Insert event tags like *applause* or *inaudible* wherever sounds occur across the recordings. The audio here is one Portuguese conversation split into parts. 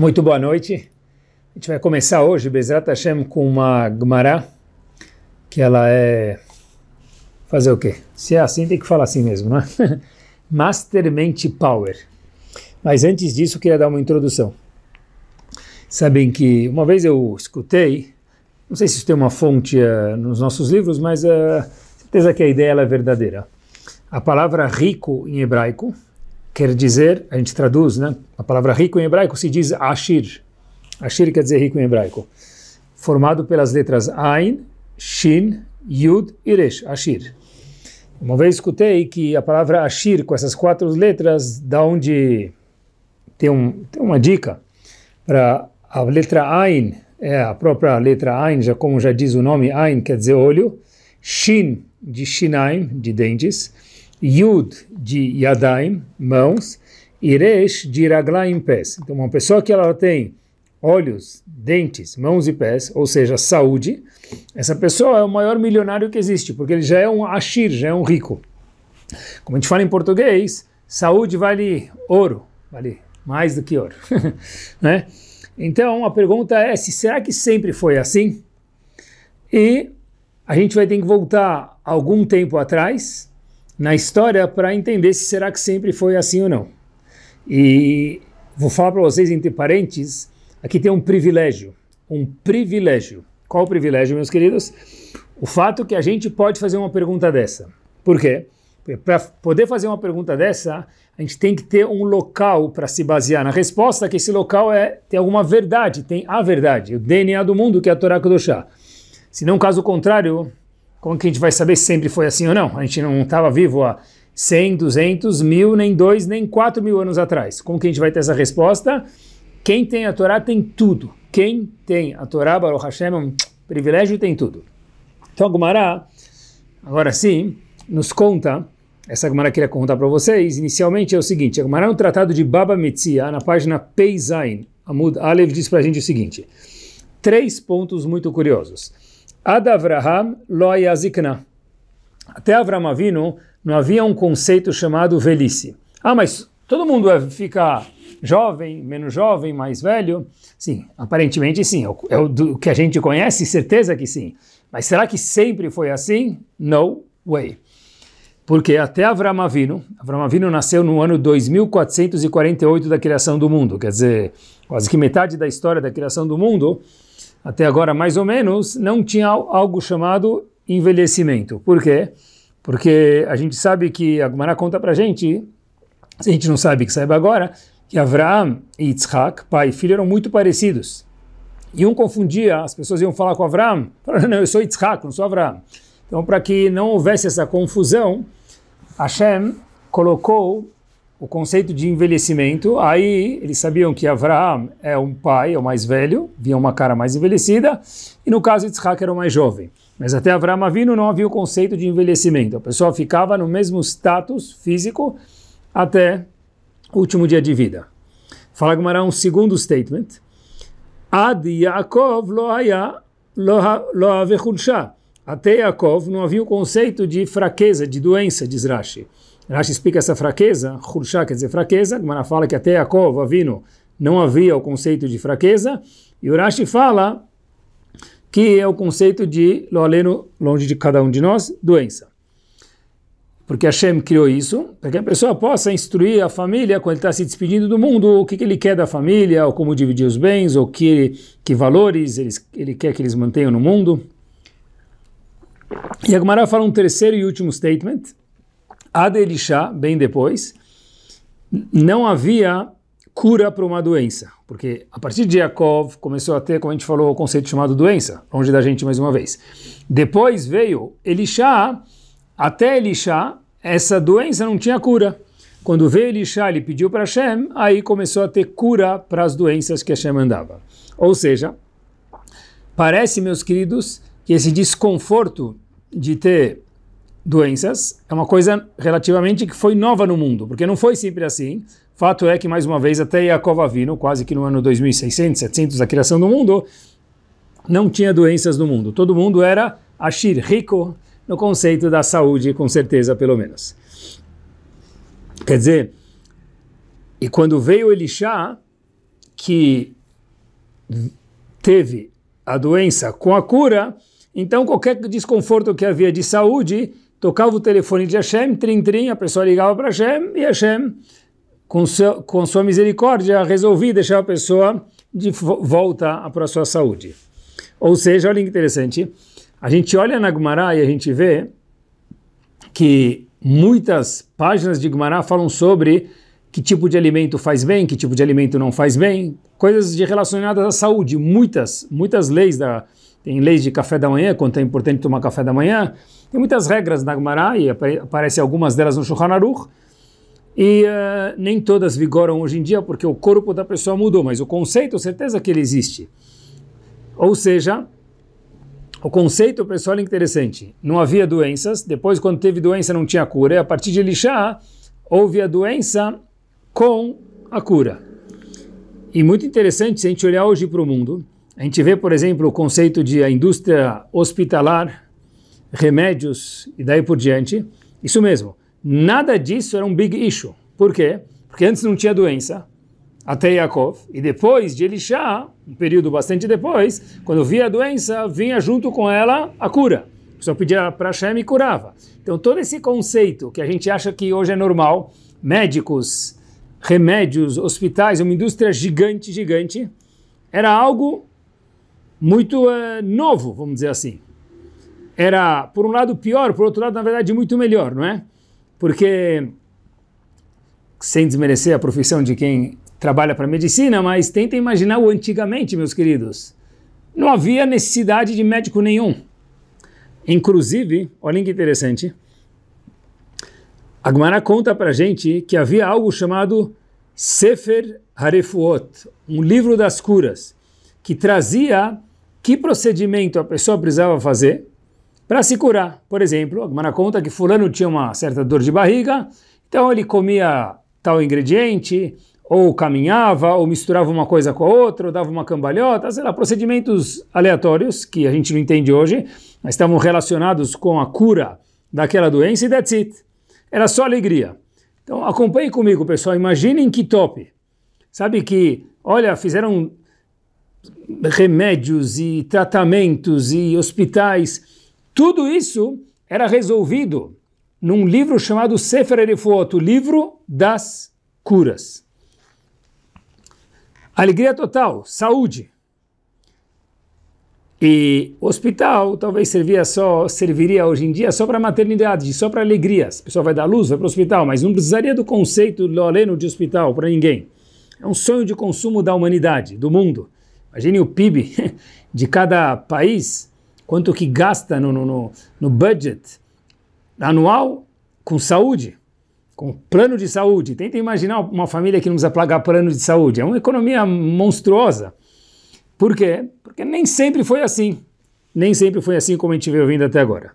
Muito boa noite. A gente vai começar hoje, Bezerra Hashem, com uma Gmará, que ela é... Fazer o quê? Se é assim, tem que falar assim mesmo, né? *laughs* Master Mente Power. Mas antes disso, eu queria dar uma introdução. Sabem que uma vez eu escutei, não sei se isso tem uma fonte uh, nos nossos livros, mas uh, certeza que a ideia é verdadeira. A palavra rico em hebraico, quer dizer, a gente traduz, né? A palavra rico em hebraico se diz Ashir. Ashir quer dizer rico em hebraico. Formado pelas letras Ain, Shin, Yud e Resh. Ashir. Uma vez escutei que a palavra Ashir, com essas quatro letras, dá onde tem, um, tem uma dica para a letra Ain, é a própria letra Ain, já como já diz o nome, Ain quer dizer olho, Shin, de Shinaim, de dentes, Yud de Yadaim, mãos, e Resh de Iraglaim, pés. Então, uma pessoa que ela tem olhos, dentes, mãos e pés, ou seja, saúde, essa pessoa é o maior milionário que existe, porque ele já é um ashir, já é um rico. Como a gente fala em português, saúde vale ouro, vale mais do que ouro. *laughs* né? Então a pergunta é: se será que sempre foi assim? E a gente vai ter que voltar algum tempo atrás na história para entender se será que sempre foi assim ou não. E vou falar para vocês entre parênteses, aqui tem um privilégio, um privilégio. Qual o privilégio, meus queridos? O fato que a gente pode fazer uma pergunta dessa. Por quê? Para poder fazer uma pergunta dessa, a gente tem que ter um local para se basear na resposta, que esse local é tem alguma verdade, tem a verdade, o DNA do mundo que é a Torá Kudoshá. Se não, caso contrário, como que a gente vai saber se sempre foi assim ou não? A gente não estava vivo há 100, 200, mil, nem 2, nem 4 mil anos atrás. Como que a gente vai ter essa resposta? Quem tem a Torá tem tudo. Quem tem a Torá, Baruch Hashem, é um privilégio tem tudo. Então a agora sim, nos conta, essa Gumará queria contar para vocês, inicialmente é o seguinte, a é no Tratado de Baba Metzia, na página Peizain, Amud Alev diz para a gente o seguinte, três pontos muito curiosos. Ad Avraham loyazikna. Até Avraham Avinu não havia um conceito chamado velhice. Ah, mas todo mundo é, fica jovem, menos jovem, mais velho? Sim, aparentemente sim. É o é que a gente conhece, certeza que sim. Mas será que sempre foi assim? No way. Porque até Avraham Avinu, Avraham Avinu nasceu no ano 2448 da criação do mundo, quer dizer, quase que metade da história da criação do mundo, até agora mais ou menos, não tinha algo chamado envelhecimento. Por quê? Porque a gente sabe que, a Gomara conta pra gente, se a gente não sabe que saiba agora, que Avraham e Yitzhak, pai e filho, eram muito parecidos. E um confundia, as pessoas iam falar com Avraham, falando, não, eu sou Yitzhak, não sou Avraham. Então, para que não houvesse essa confusão, Hashem colocou o conceito de envelhecimento. Aí eles sabiam que Avraham é um pai, é o mais velho, vinha uma cara mais envelhecida, e no caso Yitzhak era o mais jovem. Mas até Avraham Avino não havia o conceito de envelhecimento. A pessoa ficava no mesmo status físico até o último dia de vida. Fala Gumará um segundo statement. Ad Yaakov lo haya Até Yaakov não havia o conceito de fraqueza, de doença, diz Rashi. Rashi explica essa fraqueza, Hurshá quer dizer fraqueza, Gemara fala que até Yaakov, Avino, não havia o conceito de fraqueza, e Urashi fala que é o conceito de Loaleno, longe de cada um de nós, doença. Porque Hashem criou isso, para que a pessoa possa instruir a família quando está se despedindo do mundo, o que, que, ele quer da família, ou como dividir os bens, ou que, que valores ele, ele quer que eles mantenham no mundo. E Agmará fala um terceiro e último statement, Adelishá, bem depois, não havia cura para uma doença, porque a partir de Yaakov começou a ter, como a gente falou, o conceito chamado doença, longe da gente mais uma vez. Depois veio Elixá, até Elixá, essa doença não tinha cura. Quando veio Elixá, ele pediu para Hashem, aí começou a ter cura para as doenças que Hashem mandava. Ou seja, parece, meus queridos, que esse desconforto de ter doenças é uma coisa relativamente que foi nova no mundo, porque não foi sempre assim. Fato é que, mais uma vez, até Yaakov Avino, quase que no ano 2600, 700 a criação do mundo, não tinha doenças no mundo. Todo mundo era Ashir, rico no conceito da saúde, com certeza, pelo menos. Quer dizer, e quando veio Elixá, que teve a doença com a cura, então qualquer desconforto que havia de saúde tocava o telefone de Hashem, trim-trim, a pessoa ligava para Hashem e Hashem, com, seu, com sua misericórdia, resolvia deixar a pessoa de volta para a sua saúde. Ou seja, olha que interessante, a gente olha na Gumará e a gente vê que muitas páginas de Gumará falam sobre que tipo de alimento faz bem, que tipo de alimento não faz bem, coisas de relacionadas à saúde, muitas, muitas leis da tem leis de café da manhã, quanto é importante tomar café da manhã, tem muitas regras na Gemara e aparecem algumas delas no Shulchan Aruch. E uh, nem todas vigoram hoje em dia porque o corpo da pessoa mudou, mas o conceito, certeza que ele existe. Ou seja, o conceito pessoal é interessante. Não havia doenças, depois quando teve doença não tinha cura, e a partir de Elishá houve a doença com a cura. E muito interessante, se a gente olhar hoje para o mundo, a gente vê, por exemplo, o conceito de a indústria hospitalar remédios e daí por diante. Isso mesmo, nada disso era um big issue. Por quê? Porque antes não tinha doença, até Yaakov, e depois de Elisha, um período bastante depois, quando via a doença, vinha junto com ela a cura. Só pedia para Hashem e curava. Então todo esse conceito que a gente acha que hoje é normal, médicos, remédios, hospitais, uma indústria gigante, gigante, era algo muito é, novo, vamos dizer assim era, por um lado, pior, por outro lado, na verdade, muito melhor, não é? Porque, sem desmerecer a profissão de quem trabalha para medicina, mas tenta imaginar o antigamente, meus queridos. Não havia necessidade de médico nenhum. Inclusive, olha que interessante, a conta para gente que havia algo chamado Sefer Harefuot, um livro das curas, que trazia que procedimento a pessoa precisava fazer para se curar. Por exemplo, a Gemara conta que fulano tinha uma certa dor de barriga, então ele comia tal ingrediente, ou caminhava, ou misturava uma coisa com a outra, ou dava uma cambalhota, sei lá, procedimentos aleatórios que a gente não entende hoje, mas estavam relacionados com a cura daquela doença e that's it. Era só alegria. Então acompanhe comigo, pessoal, imaginem que top. Sabe que, olha, fizeram remédios e tratamentos e hospitais tudo isso era resolvido num livro chamado Sefer Erifot, o livro das curas. Alegria total, saúde. E hospital talvez servia só, serviria hoje em dia só para maternidade, só para alegrias. A pessoa vai dar luz, vai para o hospital, mas não precisaria do conceito loleno de hospital para ninguém. É um sonho de consumo da humanidade, do mundo. Imagine o PIB *laughs* de cada país quanto que gasta no, no, no budget anual com saúde, com plano de saúde. Tenta imaginar uma família que não precisa pagar plano de saúde. É uma economia monstruosa. Por quê? Porque nem sempre foi assim. Nem sempre foi assim como a gente veio vindo até agora.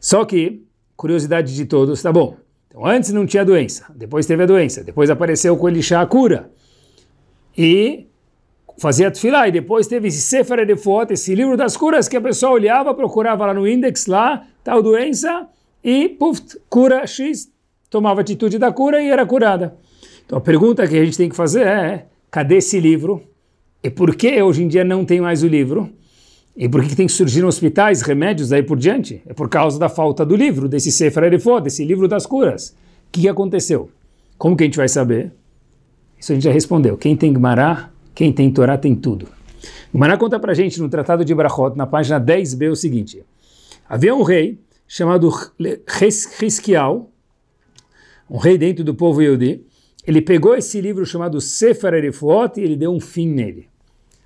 Só que, curiosidade de todos, tá bom. Então, antes não tinha doença, depois teve a doença, depois apareceu o chá a cura. E fazia tefilá, e depois teve esse Sefer de Fot, esse livro das curas, que a pessoa olhava, procurava lá no index, lá, tal doença, e puf, cura X, tomava atitude da cura e era curada. Então a pergunta que a gente tem que fazer é, cadê esse livro? E por que hoje em dia não tem mais o livro? E por que tem que surgir hospitais, remédios, daí por diante? É por causa da falta do livro, desse Sefer Erifó, desse livro das curas. O que aconteceu? Como que a gente vai saber? Isso a gente já respondeu. Quem tem Gemara quem tem Torá tem tudo. O Maná conta para gente no Tratado de Brachot, na página 10b, o seguinte: Havia um rei chamado Hesquial, um rei dentro do povo Yehudi. Ele pegou esse livro chamado Sefer Erifuot e ele deu um fim nele.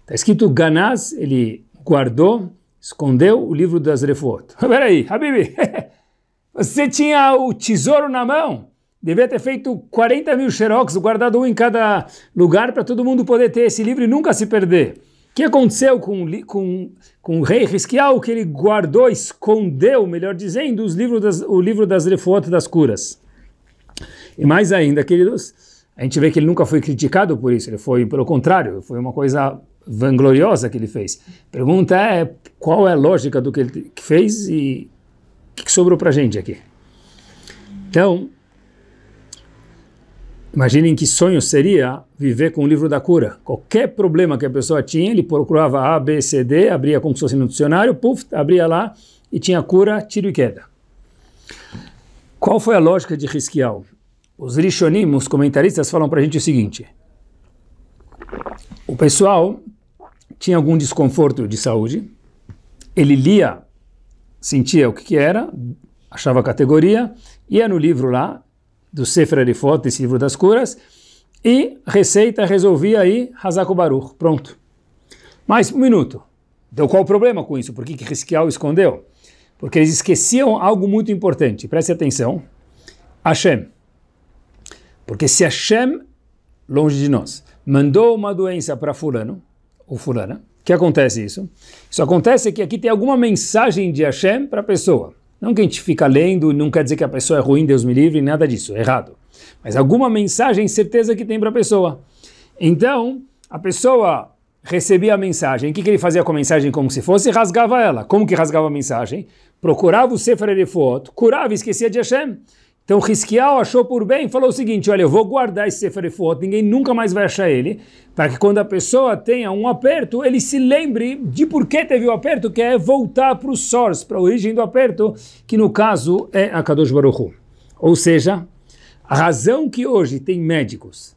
Está escrito Ganaz, ele guardou, escondeu o livro das Refuot. *laughs* Peraí, Habibi, *laughs* você tinha o tesouro na mão? Devia ter feito 40 mil xerox, guardado um em cada lugar para todo mundo poder ter esse livro e nunca se perder. O que aconteceu com, com, com o rei Risquial? Que ele guardou, escondeu, melhor dizendo, os livros das, o livro das refotas das curas. E mais ainda, queridos, a gente vê que ele nunca foi criticado por isso, ele foi, pelo contrário, foi uma coisa vangloriosa que ele fez. Pergunta é qual é a lógica do que ele fez e o que sobrou para gente aqui. Então, Imaginem que sonho seria viver com o livro da cura. Qualquer problema que a pessoa tinha, ele procurava A, B, C, D, abria como se fosse no dicionário, puf, abria lá e tinha cura, tiro e queda. Qual foi a lógica de Risquial? Os Rishonim, os comentaristas, falam para a gente o seguinte: o pessoal tinha algum desconforto de saúde, ele lia, sentia o que, que era, achava a categoria, ia no livro lá, do Sefer Arifot, desse livro das curas, e receita, resolvi aí Hazako Baruch. Pronto. Mais um minuto. Então qual o problema com isso? Por que, que escondeu? Porque eles esqueciam algo muito importante. Preste atenção. Hashem. Porque se Hashem, longe de nós, mandou uma doença para fulano, ou fulana, que acontece isso? Isso acontece que aqui tem alguma mensagem de Hashem para a pessoa. Não que a gente fica lendo, não quer dizer que a pessoa é ruim, Deus me livre, nada disso, errado. Mas alguma mensagem, certeza que tem para a pessoa. Então, a pessoa recebia a mensagem. O que, que ele fazia com a mensagem como se fosse? Rasgava ela. Como que rasgava a mensagem? Procurava o Sefer Erefot, curava e esquecia de Hashem. Então Risquial achou por bem, falou o seguinte, olha, eu vou guardar esse Sefer Efuot, ninguém nunca mais vai achar ele, para tá? que quando a pessoa tenha um aperto, ele se lembre de por que teve o aperto, que é voltar para o source, para a origem do aperto, que no caso é a Kadosh Baruchu. Ou seja, a razão que hoje tem médicos,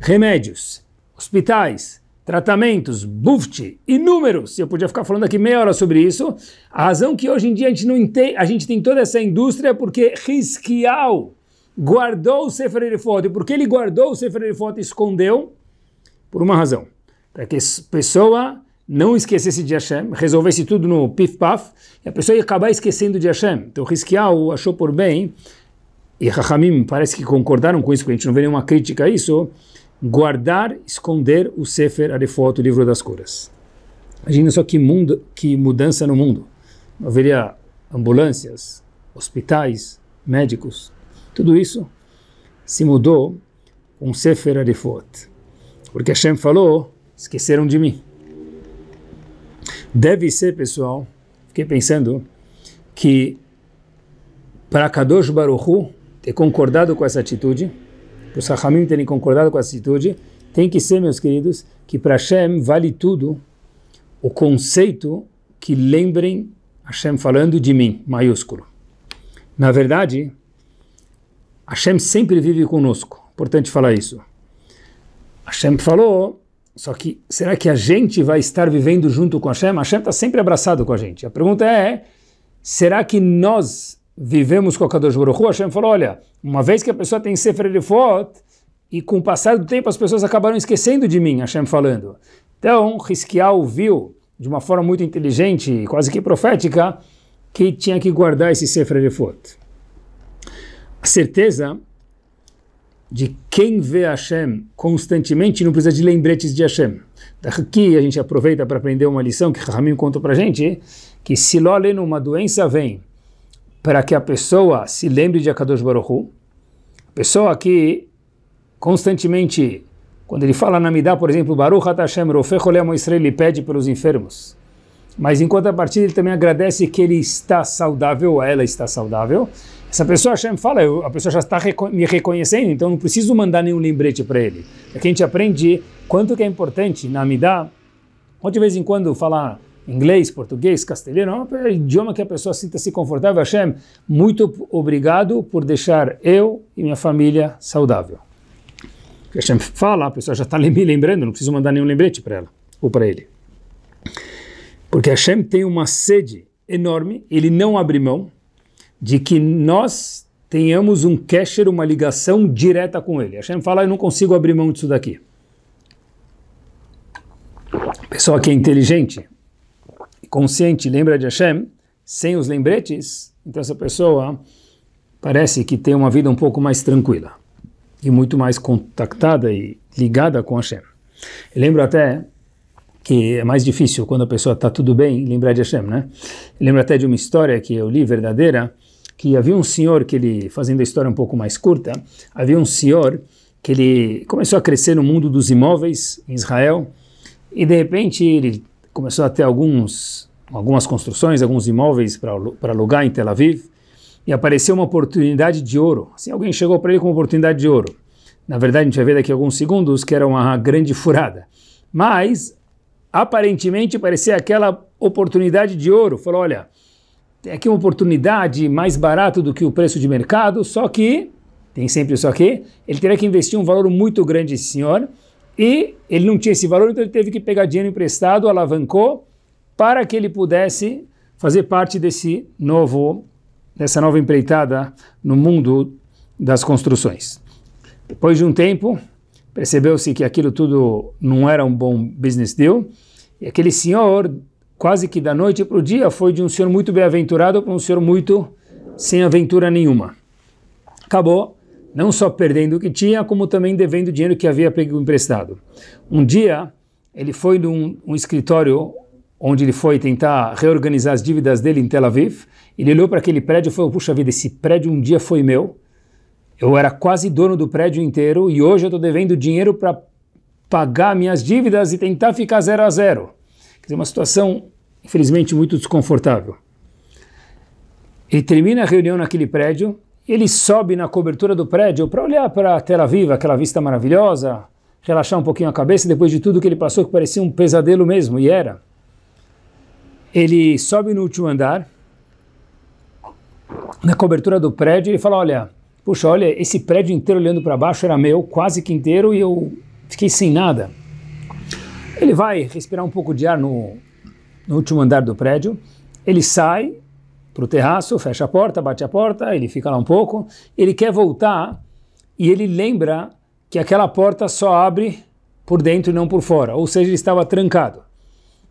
remédios, hospitais, tratamentos, bufte, inúmeros. Eu podia ficar falando aqui meia hora sobre isso. A razão que hoje em dia a gente não entende, a gente tem toda essa indústria é porque Risquial guardou o Sefer Erifot. E porque ele guardou o Sefer Erifot e escondeu? Por uma razão. Para que a pessoa não esquecesse de Hashem, resolvesse tudo no pif-paf, e a pessoa ia acabar esquecendo de Hashem. Então Risquial achou por bem, e Rahamim parece que concordaram com isso, porque a gente não vê nenhuma crítica a isso, guardar, esconder o Sefer Arefot, o livro das curas. Imagina só que, mundo, que mudança no mundo. Não haveria ambulâncias, hospitais, médicos, tudo isso se mudou com um Sefer Arefot. Porque Hashem falou, esqueceram de mim. Deve ser, pessoal, fiquei pensando, que para Kadosh Baruchu ter concordado com essa atitude, os Rahamim terem concordado com essa atitude, tem que ser, meus queridos, que para Hashem vale tudo o conceito que lembrem Hashem falando de mim, maiúsculo. Na verdade, Hashem sempre vive conosco. Importante falar isso. Hashem falou, só que será que a gente vai estar vivendo junto com Hashem? Hashem está sempre abraçado com a gente. A pergunta é, será que nós vivemos com a Kadosh Baruch Hu, Hashem falou, olha, uma vez que a pessoa tem Sefer Elifot, e com o passar do tempo as pessoas acabaram esquecendo de mim, Hashem falando. Então, Hiskial viu, de uma forma muito inteligente, quase que profética, que tinha que guardar esse Sefer Elifot. A certeza de quem vê Hashem constantemente não precisa de lembretes de Hashem. Daqui a gente aproveita para aprender uma lição que Ramin conta para gente, que se Loleno, uma doença vem, para que a pessoa se lembre de Akadosh Baruch Hu. A pessoa que constantemente, quando ele fala na Midah, por exemplo, Baruch Hashem Rofech Olem Israel, ele pede pelos enfermos. Mas enquanto a partir ele também agradece que ele está saudável, ou ela está saudável. Essa pessoa, Hashem fala, a pessoa já está me reconhecendo, então não preciso mandar nenhum lembrete para ele. É que a gente aprende quanto que é importante na Midah, ou de vez em quando falar inglês, português, castelhano, é idioma que a pessoa sinta-se confortável. Hashem, muito obrigado por deixar eu e minha família saudável. Que Hashem fala, a pessoa já está me lembrando, não preciso mandar nenhum lembrete para ela ou para ele. Porque Hashem tem uma sede enorme, ele não abre mão de que nós tenhamos um casher, uma ligação direta com ele. Hashem fala, eu não consigo abrir mão disso daqui. Pessoal que é inteligente, consciente lembra de Hashem, sem os lembretes, então essa pessoa parece que tem uma vida um pouco mais tranquila e muito mais contactada e ligada com Hashem. Eu lembro até que é mais difícil quando a pessoa está tudo bem lembrar de Hashem, né? Eu lembro até de uma história que eu li verdadeira, que havia um senhor que ele, fazendo a história um pouco mais curta, havia um senhor que ele começou a crescer no mundo dos imóveis em Israel e de repente ele começou a ter alguns, algumas construções, alguns imóveis para alugar em Tel Aviv, e apareceu uma oportunidade de ouro. Assim, alguém chegou para ele com uma oportunidade de ouro. Na verdade, a gente vai ver daqui a alguns segundos que era uma grande furada. Mas, aparentemente, parecia aquela oportunidade de ouro. Falou, olha, tem aqui uma oportunidade mais barata do que o preço de mercado, só que, tem sempre o só que, ele teria que investir um valor muito grande, senhor, e ele não tinha esse valor, então ele teve que pegar dinheiro emprestado, alavancou, para que ele pudesse fazer parte desse novo, dessa nova empreitada no mundo das construções. Depois de um tempo, percebeu-se que aquilo tudo não era um bom business deal, e aquele senhor, quase que da noite para o dia, foi de um senhor muito bem-aventurado para um senhor muito sem aventura nenhuma. Acabou não só perdendo o que tinha, como também devendo dinheiro que havia pego emprestado. Um dia, ele foi num um escritório onde ele foi tentar reorganizar as dívidas dele em Tel Aviv. Ele olhou para aquele prédio e falou: Puxa vida, esse prédio um dia foi meu. Eu era quase dono do prédio inteiro e hoje eu estou devendo dinheiro para pagar minhas dívidas e tentar ficar zero a zero. Quer dizer, uma situação, infelizmente, muito desconfortável. Ele termina a reunião naquele prédio ele sobe na cobertura do prédio para olhar para a tela viva, aquela vista maravilhosa, relaxar um pouquinho a cabeça depois de tudo que ele passou, que parecia um pesadelo mesmo, e era. Ele sobe no último andar, na cobertura do prédio, ele fala: Olha, puxa, olha, esse prédio inteiro olhando para baixo era meu, quase que inteiro, e eu fiquei sem nada. Ele vai respirar um pouco de ar no, no último andar do prédio, ele sai para o terraço, fecha a porta, bate a porta, ele fica lá um pouco, ele quer voltar e ele lembra que aquela porta só abre por dentro e não por fora, ou seja, ele estava trancado.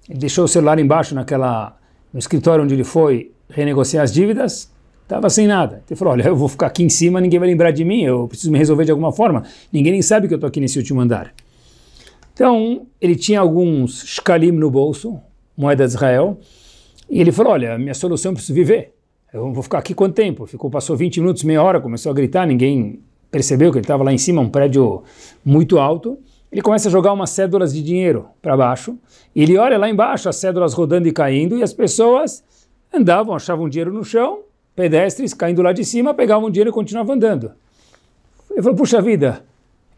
Ele deixou o celular embaixo naquela no escritório onde ele foi renegociar as dívidas, estava sem nada. Ele falou: Olha, eu vou ficar aqui em cima, ninguém vai lembrar de mim, eu preciso me resolver de alguma forma. Ninguém nem sabe que eu estou aqui nesse último andar. Então, ele tinha alguns shkalim no bolso, moeda de Israel, e ele falou: Olha, minha solução é preciso viver. Eu vou ficar aqui quanto tempo? Ficou, passou 20 minutos, meia hora, começou a gritar, ninguém percebeu que ele estava lá em cima, um prédio muito alto. Ele começa a jogar umas cédulas de dinheiro para baixo. E ele olha lá embaixo, as cédulas rodando e caindo, e as pessoas andavam, achavam dinheiro no chão, pedestres caindo lá de cima, pegavam dinheiro e continuavam andando. Ele falou: Puxa vida,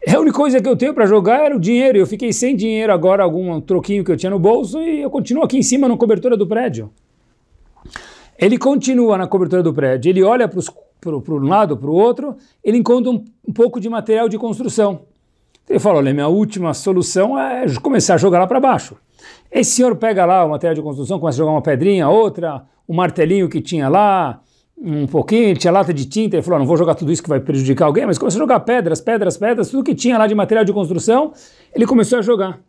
a única coisa que eu tenho para jogar era o dinheiro. Eu fiquei sem dinheiro agora, algum troquinho que eu tinha no bolso, e eu continuo aqui em cima na cobertura do prédio. Ele continua na cobertura do prédio, ele olha para um lado, para o outro, ele encontra um, um, pouco de material de construção. Ele fala: olha, minha última solução é começar a jogar lá para baixo. Esse senhor pega lá o material de construção, começa a jogar uma pedrinha, outra, o um martelinho que tinha lá, um pouquinho, tinha lata de tinta, ele falou, ah, não vou jogar tudo isso que vai prejudicar alguém, mas começou a jogar pedras, pedras, pedras, tudo que tinha lá de material de construção, ele começou a jogar.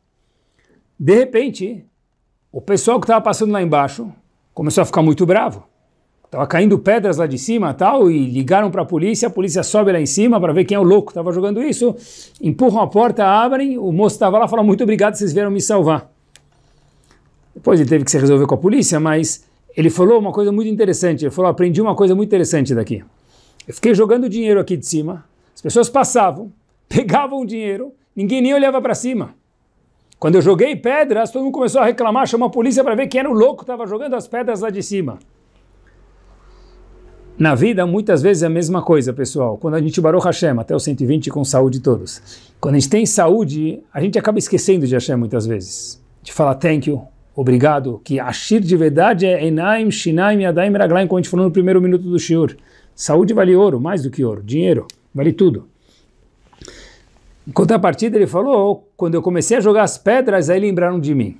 De repente, o pessoal que estava passando lá embaixo começou a ficar muito bravo. Estava caindo pedras lá de cima tal, e ligaram para a polícia, a polícia sobe lá em cima para ver quem é o louco que estava jogando isso, empurram a porta, abrem, o moço estava lá, fala, muito obrigado, vocês vieram me salvar. Depois ele teve que se resolver com a polícia, mas ele falou uma coisa muito interessante. Ele falou: aprendi uma coisa muito interessante daqui. Eu fiquei jogando dinheiro aqui de cima, as pessoas passavam, *laughs* pegavam o dinheiro, ninguém nem olhava para cima. Quando eu joguei pedras, todo mundo começou a reclamar, chamou a polícia para ver quem era o louco que estava jogando as pedras lá de cima. Na vida, muitas vezes é a mesma coisa, pessoal. Quando a gente barou Hashem, até os 120 com saúde todos. Quando a gente tem saúde, a gente acaba esquecendo de Hashem muitas vezes. A gente fala thank you, obrigado, que Ashir de verdade é Enaim, Shinaim, Yadaim, Raglaim, como a gente falou no primeiro minuto do Shiur. Saúde vale ouro, mais do que ouro, dinheiro, vale tudo. Enquanto a partida ele falou, oh, quando eu comecei a jogar as pedras, aí lembraram de mim.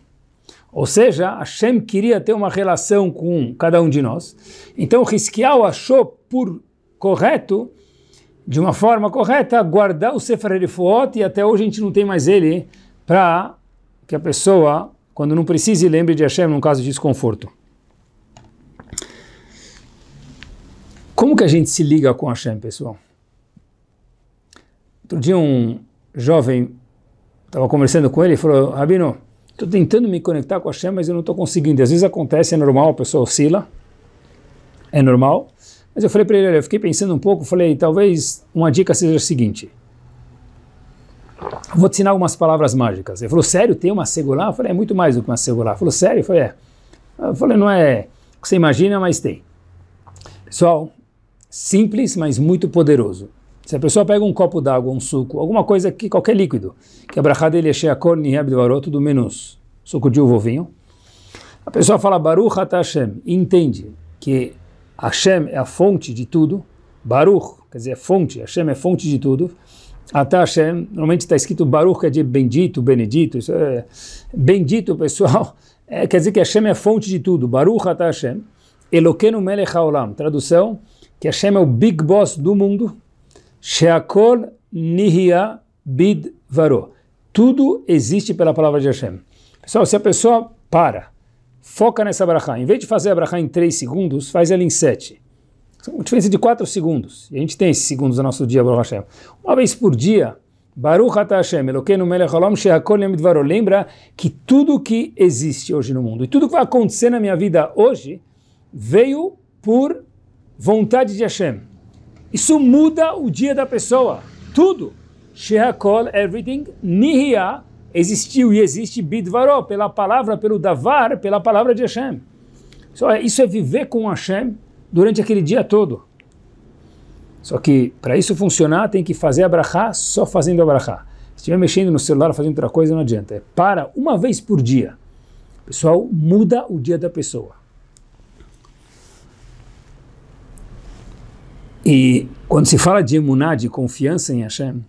Ou seja, Hashem queria ter uma relação com cada um de nós. Então, Risquial achou por correto, de uma forma correta, guardar o Sefer Elifuot, e até hoje a gente não tem mais ele, para que a pessoa quando não precise, lembre de Hashem num caso de desconforto. Como que a gente se liga com Hashem, pessoal? Outro dia um jovem estava conversando com ele e falou, Rabino, estou tentando me conectar com Hashem, mas eu não estou conseguindo. Às vezes acontece, é normal, a pessoa oscila, é normal. Mas eu falei para ele, eu fiquei pensando um pouco, falei, talvez uma dica seja a seguinte vou te ensinar algumas palavras mágicas. Ele falou, sério, tem uma segurar? Eu falei, é muito mais do que uma segurar. Ele falou, sério? Eu falei, é. Eu falei, não é o que você imagina, mas tem. Pessoal, simples, mas muito poderoso. Se a pessoa pega um copo d'água, um suco, alguma coisa que qualquer líquido, que a brachá dele é a corne e do menos suco de uva ou vinho, a pessoa fala Baruch Ata Hashem, e entende que Hashem é a fonte de tudo, Baruch, quer dizer, é fonte, Hashem é fonte de tudo, Atashem, normalmente está escrito Baruch, que é de bendito, benedito. Isso é, bendito, pessoal, *laughs* é, quer dizer que Hashem é a fonte de tudo. Baruch Atashem, Hashem. Eloqueno Melech Haolam. Tradução, que Hashem é o big boss do mundo. Sheakol Nihia Bid Varo. Tudo existe pela palavra de Hashem. Pessoal, se a pessoa para, foca nessa Abraham, em vez de fazer a Abraham em 3 segundos, faz ela em 7. Uma diferença de 4 segundos. E a gente tem esses segundos no nosso dia, Baruch Hashem. Uma vez por dia, Baruch Ata Hashem, Elokeinu Melech Olam Sheakol Yamidvaro. Lembra que tudo que existe hoje no mundo e tudo que vai acontecer na minha vida hoje veio por vontade de Hashem. Isso muda o dia da pessoa. Tudo. Shehakol, everything, Nihia, existiu e existe Bidvaro, pela palavra, pelo Davar, pela palavra de Hashem. É, isso é viver com Hashem durante aquele dia todo. Só que para isso funcionar, tem que fazer a só fazendo a Se estiver mexendo no celular, fazendo outra coisa, não adianta. É para uma vez por dia. O pessoal muda o dia da pessoa. E quando se fala de emuná, de confiança em Hashem,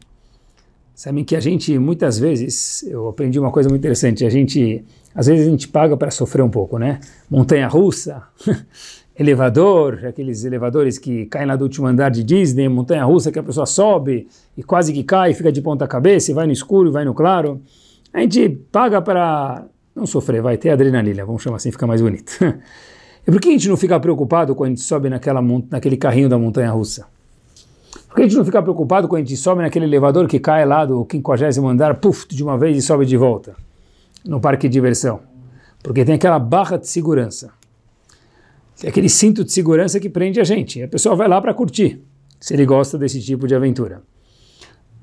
sabem que a gente muitas vezes, eu aprendi uma coisa muito interessante, a gente, às vezes a gente paga para sofrer um pouco, né? Montanha russa. *laughs* elevador, aqueles elevadores que caem lá do último andar de Disney, montanha russa, que a pessoa sobe e quase que cai, fica de ponta cabeça, e vai no escuro e vai no claro. A gente paga para não sofrer, vai ter adrenalina, vamos chamar assim, fica mais bonito. *laughs* e por que a gente não fica preocupado quando a gente sobe naquela, naquele carrinho da montanha russa? Por que a gente não fica preocupado quando a gente sobe naquele elevador que cai lá do 50 andar, puf, de uma vez e sobe de volta? No parque de diversão. Porque tem aquela barra de segurança. É aquele cinto de segurança que prende a gente. A pessoa vai lá para curtir, se ele gosta desse tipo de aventura.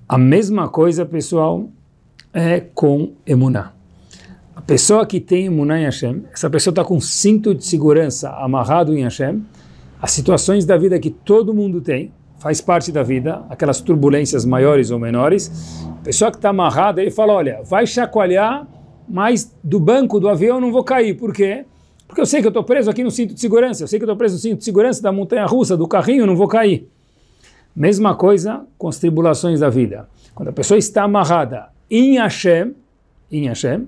A mesma coisa, pessoal, é com emuná. A pessoa que tem emuná em Hashem, essa pessoa está com um cinto de segurança amarrado em Hashem, as situações da vida que todo mundo tem, faz parte da vida, aquelas turbulências maiores ou menores, a pessoa que está amarrada, ele fala, olha, vai chacoalhar, mas do banco do avião eu não vou cair, por quê? Porque eu sei que eu estou preso aqui no cinto de segurança, eu sei que eu estou preso no cinto de segurança da montanha russa, do carrinho, não vou cair. Mesma coisa com as tribulações da vida. Quando a pessoa está amarrada em Hashem, em Hashem,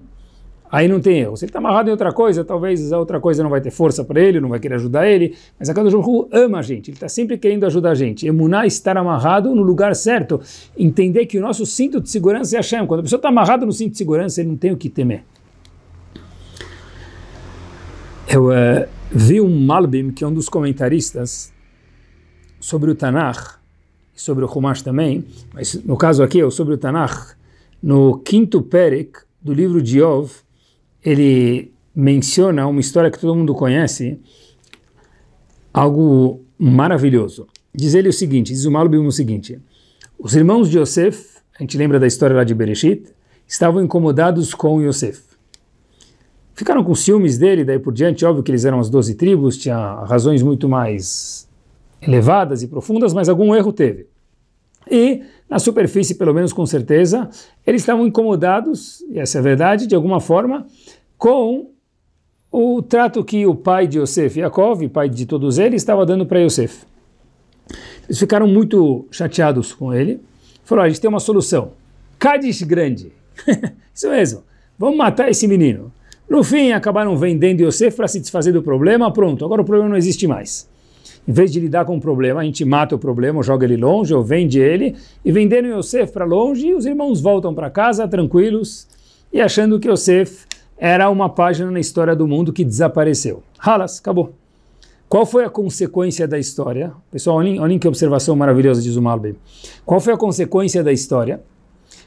aí não tem erro. Se ele está amarrado em outra coisa, talvez a outra coisa não vai ter força para ele, não vai querer ajudar ele, mas a Kadosh Baruch ama a gente, ele está sempre querendo ajudar a gente. Emuná estar amarrado no lugar certo, entender que o nosso cinto de segurança é Hashem. Quando a pessoa está amarrada no cinto de segurança, ele não tem o que temer. Eu uh, vi um Malbim, que é um dos comentaristas, sobre o Tanakh, sobre o Humash também, mas no caso aqui é sobre o Tanakh, no quinto Perek do livro de Yov, ele menciona uma história que todo mundo conhece, algo maravilhoso. Diz ele o seguinte, diz o Malbim o seguinte, os irmãos de Yosef, a gente lembra da história lá de Bereshit, estavam incomodados com Yosef. Ficaram com ciúmes dele, daí por diante, óbvio que eles eram as doze tribos, tinha razões muito mais elevadas e profundas, mas algum erro teve. E, na superfície, pelo menos com certeza, eles estavam incomodados, e essa é a verdade, de alguma forma, com o trato que o pai de Yosef, Yaakov, pai de todos eles, estava dando para Yosef. Eles ficaram muito chateados com ele. Falaram, a gente tem uma solução. Kadish grande. *laughs* Isso mesmo. Vamos matar esse menino. No fim, acabaram vendendo Yosef para se desfazer do problema, pronto, agora o problema não existe mais. Em vez de lidar com o problema, a gente mata o problema, joga ele longe, ou vende ele, e vendendo Yosef para longe, os irmãos voltam para casa tranquilos e achando que Yosef era uma página na história do mundo que desapareceu. Halas, acabou. Qual foi a consequência da história? Pessoal, olhem, olhem que observação maravilhosa de o Malbe. Qual foi a consequência da história?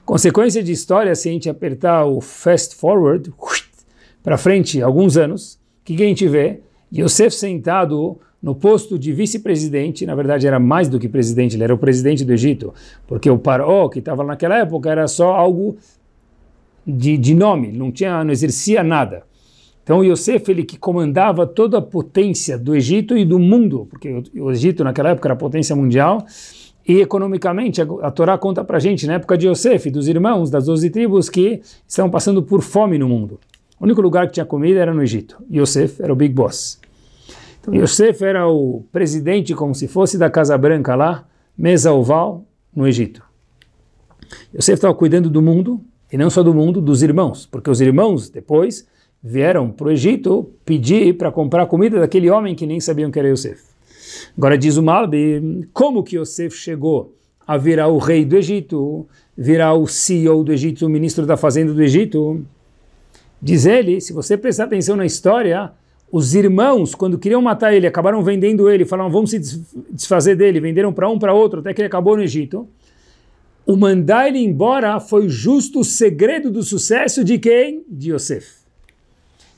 Consequência de história, se a gente apertar o fast forward, ui, para frente alguns anos, que quem te vê, Yosef sentado no posto de vice-presidente, na verdade era mais do que presidente, ele era o presidente do Egito, porque o Paró, que estava naquela época, era só algo de, de nome, não tinha, não exercia nada. Então Yosef, ele que comandava toda a potência do Egito e do mundo, porque o Egito naquela época era potência mundial, e economicamente, a Torá conta para gente, na época de Yosef, dos irmãos das 12 tribos que estão passando por fome no mundo. O único lugar que tinha comida era no Egito. Yosef era o big boss. Então, Yosef era o presidente, como se fosse da Casa Branca lá, mesa oval, no Egito. Yosef estava cuidando do mundo, e não só do mundo, dos irmãos, porque os irmãos depois vieram para o Egito pedir para comprar comida daquele homem que nem sabiam que era Yosef. Agora diz o Malbi, como que Yosef chegou a virar o rei do Egito, virar o CEO do Egito, o ministro da Fazenda do Egito? Diz ele, se você prestar atenção na história, os irmãos, quando queriam matar ele, acabaram vendendo ele, falaram, vamos se desfazer dele, venderam para um, para outro, até que ele acabou no Egito. O mandar ele embora foi justo o segredo do sucesso de quem? De Yosef.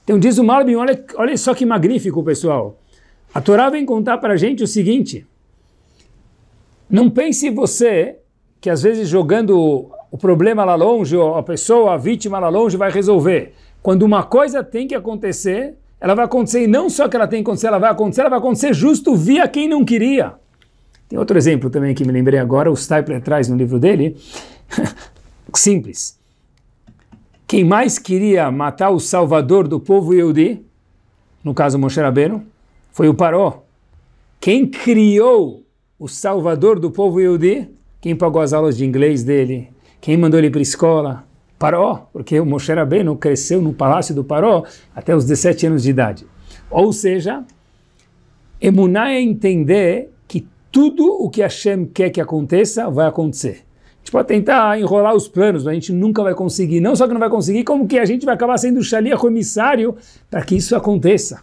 Então diz o Malbim, olha, olha só que magnífico, pessoal. A Torá vem contar para a gente o seguinte, não pense você que às vezes jogando o problema lá longe, ou a pessoa, a vítima lá longe vai resolver. Quando uma coisa tem que acontecer, ela vai acontecer e não só que ela tem que acontecer, ela vai acontecer, ela vai acontecer justo via quem não queria. Tem outro exemplo também que me lembrei agora, o Stipler traz no livro dele. *laughs* Simples. Quem mais queria matar o salvador do povo Yehudi, no caso Moshe Rabbeinu, foi o Paró. Quem criou o salvador do povo Yehudi, quem pagou as aulas de inglês dele, quem mandou ele para a escola, Paró, porque o Moshe Rabbeinu cresceu no palácio do Paró até os 17 anos de idade. Ou seja, Emuná é entender que tudo o que Hashem quer que aconteça vai acontecer. A gente pode tentar enrolar os planos, mas a gente nunca vai conseguir. Não só que não vai conseguir, como que a gente vai acabar sendo o xalia comissário para que isso aconteça.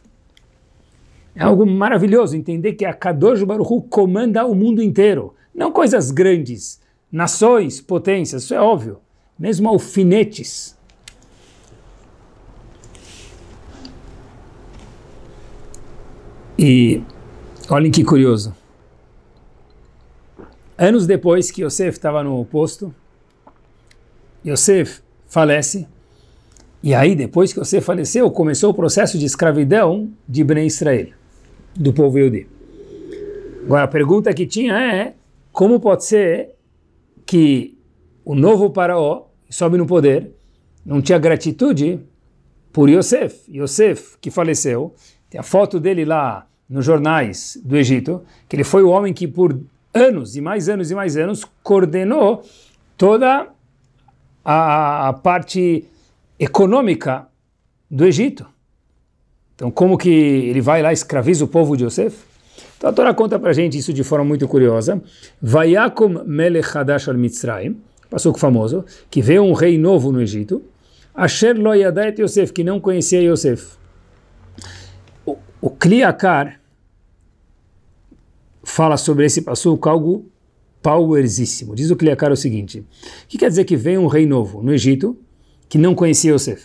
É algo maravilhoso entender que a Kadosh Baruch comanda o mundo inteiro. Não coisas grandes, nações, potências, isso é óbvio mesmo alfinetes. E olhem que curioso. Anos depois que Yosef estava no posto, Yosef falece. E aí, depois que Yosef faleceu, começou o processo de escravidão de Bnei Israel, do povo Yehudi. Agora, a pergunta que tinha é, como pode ser que o novo faraó sobe no poder, não tinha gratitude por Yosef. Yosef, que faleceu, tem a foto dele lá nos jornais do Egito, que ele foi o homem que por anos e mais anos e mais anos coordenou toda a, a parte econômica do Egito. Então, como que ele vai lá e escraviza o povo de Yosef? Então, a Torá conta para gente isso de forma muito curiosa. Vayakum melech hadash al-Mitzrayim o famoso, que veio um rei novo no Egito, Asher lo yadet Yosef, que não conhecia Yosef. O, o Kliakar fala sobre esse passuco algo powersíssimo. Diz o Kliakar o seguinte, o que quer dizer que veio um rei novo no Egito que não conhecia Yosef?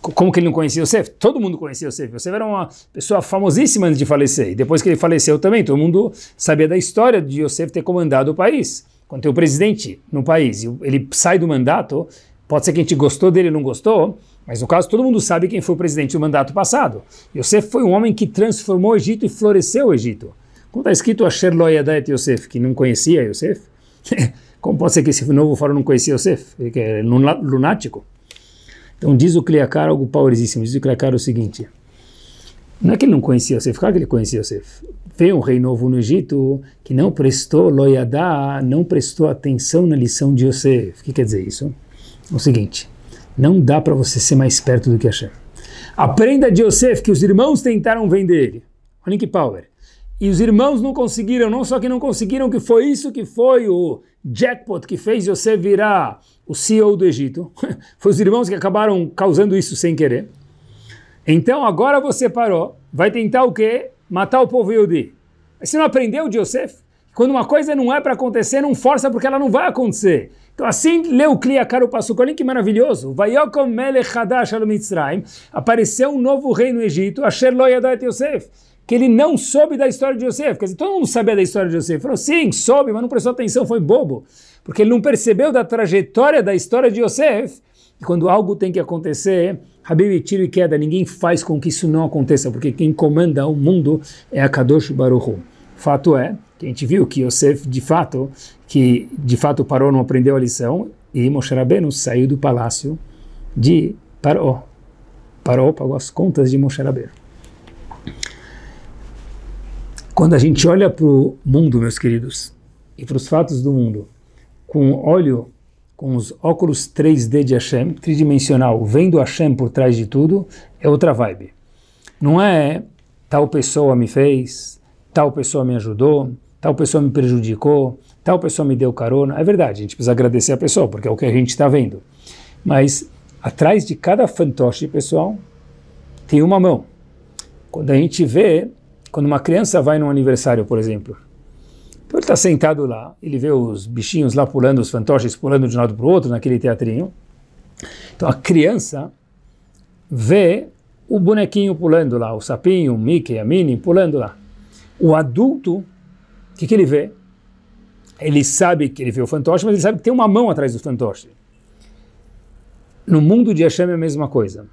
Como que ele não conhecia Yosef? Todo mundo conhecia Yosef. Yosef era uma pessoa famosíssima antes de falecer. E depois que ele faleceu também, todo mundo sabia da história de Yosef ter comandado o país quando tem o presidente no país e ele sai do mandato, pode ser que a gente gostou dele ou não gostou, mas no caso todo mundo sabe quem foi o presidente do mandato passado. Yosef foi um homem que transformou o Egito e floresceu o Egito. Como está escrito a Sherloy Yosef, que não conhecia Yosef, *laughs* como pode ser que esse novo faraó não conhecia Yosef, ele que é lunático? Então diz o Kliakar algo poderosíssimo, diz o Kliakar o seguinte, não é que ele não conhecia Yosef, claro que ele conhecia Yosef ter um rei novo no Egito que não prestou loiadá, não prestou atenção na lição de Yosef. O que quer dizer isso? É o seguinte, não dá para você ser mais esperto do que Hashem. Aprenda de Yosef que os irmãos tentaram vender ele. Olha que power. E os irmãos não conseguiram, não só que não conseguiram, que foi isso que foi o jackpot que fez Yosef virar o CEO do Egito. *laughs* foi os irmãos que acabaram causando isso sem querer. Então agora você parou, vai tentar o quê? matar o povo Yudi. Você não aprendeu de Yosef? Quando uma coisa não é para acontecer, não força porque ela não vai acontecer. Então assim leu Clia Caro Passuco. Olha que maravilhoso. Vayokom Mitzrayim. Apareceu um novo rei no Egito, Asher Loyadat Yosef. Que ele não soube da história de Yosef. Quer dizer, todo mundo sabia da história de Yosef. Falou, sim, soube, mas não prestou atenção, foi bobo. Porque ele não percebeu da trajetória da história de Yosef e quando algo tem que acontecer, Habib, tiro e queda, ninguém faz com que isso não aconteça, porque quem comanda o mundo é a Kadosh Baruch Fato é que a gente viu que Yosef, de fato, que de fato parou, não aprendeu a lição, e Moshe Rabbeinu saiu do palácio de Paró. Paró pagou as contas de Moshe Rabbeinu. Quando a gente olha para o mundo, meus queridos, e para os fatos do mundo, com olho com os óculos 3D de Hashem, tridimensional, vendo Hashem por trás de tudo, é outra vibe. Não é tal pessoa me fez, tal pessoa me ajudou, tal pessoa me prejudicou, tal pessoa me deu carona. É verdade, a gente precisa agradecer a pessoa, porque é o que a gente está vendo. Mas atrás de cada fantoche, pessoal, tem uma mão. Quando a gente vê, quando uma criança vai num aniversário, por exemplo, então ele está sentado lá, ele vê os bichinhos lá pulando, os fantoches pulando de um lado para o outro naquele teatrinho. Então a criança vê o bonequinho pulando lá, o sapinho, o Mickey, a Minnie pulando lá. O adulto, o que, que ele vê? Ele sabe que ele vê o fantoche, mas ele sabe que tem uma mão atrás do fantoche. No mundo de Hashem é a mesma coisa.